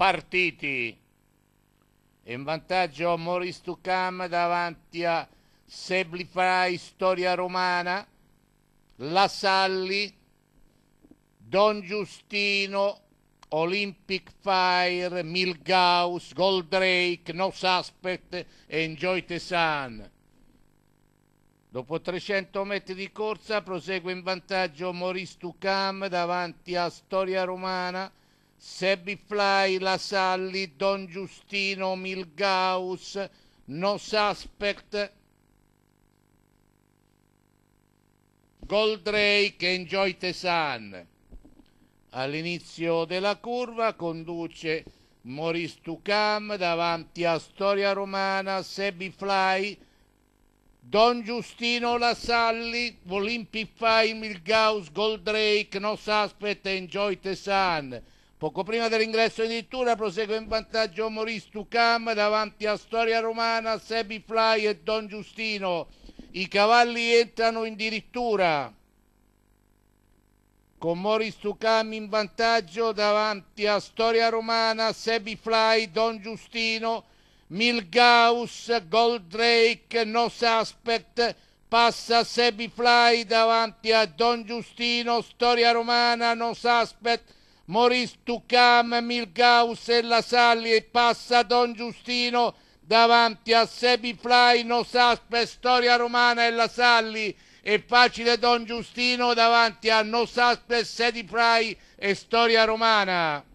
partiti. In vantaggio Moris Tucam davanti a Seblifai, Storia Romana, La Salli, Don Giustino, Olympic Fire, Milgaus, Goldrake, No Suspect e Enjoy the Sun. Dopo 300 metri di corsa prosegue in vantaggio Maurice Tucam davanti a Storia Romana, Sebi Fly, La Salli, Don Giustino, Milgaus, No Suspect, Goldrake, Enjoy the Sun. All'inizio della curva conduce Maurice Tucam davanti a Storia Romana, Sebi Fly, Don Giustino La Salli, Olympic Fly, Milgaus, Goldrake, No Suspect, Enjoy the Sun. Poco prima dell'ingresso in dittura prosegue in vantaggio Moris Tucam davanti a Storia Romana, Sebi Fly e Don Giustino. I cavalli entrano in dirittura con Moris Tucam in vantaggio davanti a Storia Romana, Sebi Fly, Don Giustino, Milgaus, Goldrake, No Suspect, passa Sebi Fly davanti a Don Giustino, Storia Romana, No Suspect, Moris Tucam, Milgaus e la Salli e passa Don Giustino davanti a Sebifly, Nosaspe, Storia Romana e la Salli e facile Don Giustino davanti a Nosaspe, Sebifly e Storia Romana.